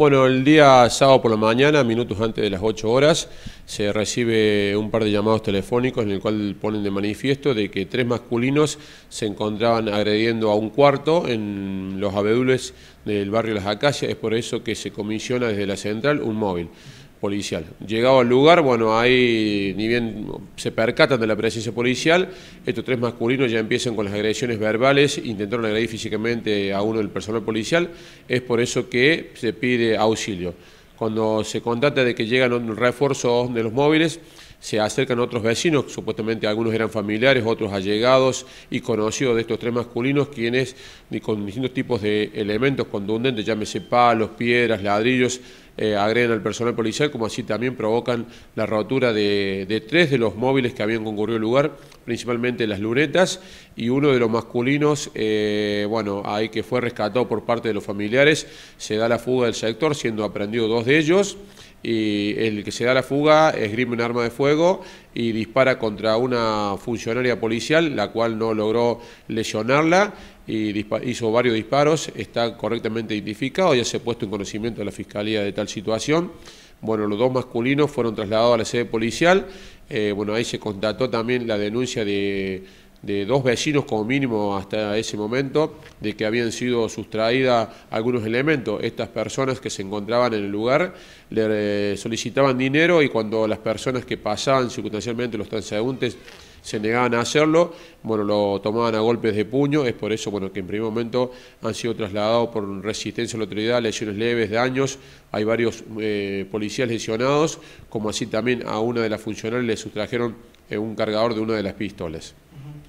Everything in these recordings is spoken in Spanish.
Bueno, el día sábado por la mañana, minutos antes de las 8 horas, se recibe un par de llamados telefónicos en el cual ponen de manifiesto de que tres masculinos se encontraban agrediendo a un cuarto en los abedules del barrio Las Acacias. Es por eso que se comisiona desde la central un móvil policial. Llegado al lugar, bueno, ahí ni bien se percatan de la presencia policial, estos tres masculinos ya empiezan con las agresiones verbales, intentaron agredir físicamente a uno del personal policial, es por eso que se pide auxilio. Cuando se contata de que llegan refuerzos de los móviles, se acercan otros vecinos, supuestamente algunos eran familiares, otros allegados y conocidos de estos tres masculinos, quienes con distintos tipos de elementos contundentes, llámese palos, piedras, ladrillos, agreden eh, agregan al personal policial, como así también provocan la rotura de, tres de los móviles que habían concurrido al lugar, principalmente las lunetas, y uno de los masculinos, eh, bueno, ahí que fue rescatado por parte de los familiares, se da la fuga del sector, siendo aprendido dos de ellos y el que se da la fuga esgrime un arma de fuego y dispara contra una funcionaria policial, la cual no logró lesionarla y hizo varios disparos, está correctamente identificado, ya se ha puesto en conocimiento de la Fiscalía de tal situación. Bueno, los dos masculinos fueron trasladados a la sede policial, eh, bueno, ahí se constató también la denuncia de de dos vecinos como mínimo hasta ese momento, de que habían sido sustraídas algunos elementos. Estas personas que se encontraban en el lugar le eh, solicitaban dinero y cuando las personas que pasaban circunstancialmente, los transeúntes, se negaban a hacerlo, bueno, lo tomaban a golpes de puño, es por eso bueno, que en primer momento han sido trasladados por resistencia a la autoridad, lesiones leves, daños, hay varios eh, policías lesionados, como así también a una de las funcionales le sustrajeron eh, un cargador de una de las pistolas.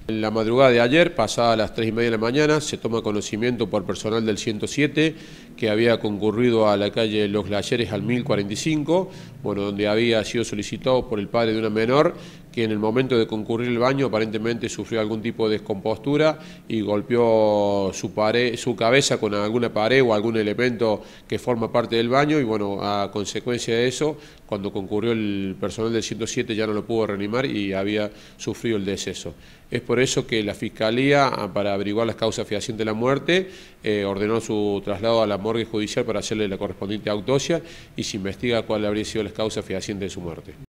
En la madrugada de ayer, pasada las 3 y media de la mañana, se toma conocimiento por personal del 107 que había concurrido a la calle Los Glayeres al 1045, bueno, donde había sido solicitado por el padre de una menor que en el momento de concurrir el baño aparentemente sufrió algún tipo de descompostura y golpeó su, pared, su cabeza con alguna pared o algún elemento que forma parte del baño y bueno, a consecuencia de eso, cuando concurrió el personal del 107 ya no lo pudo reanimar y había sufrido el deceso. Es por eso que la Fiscalía, ah, para averiguar las causas fehacientes de la muerte, eh, ordenó su traslado a la morgue judicial para hacerle la correspondiente autopsia y se investiga cuál habría sido las causas fehacientes de su muerte.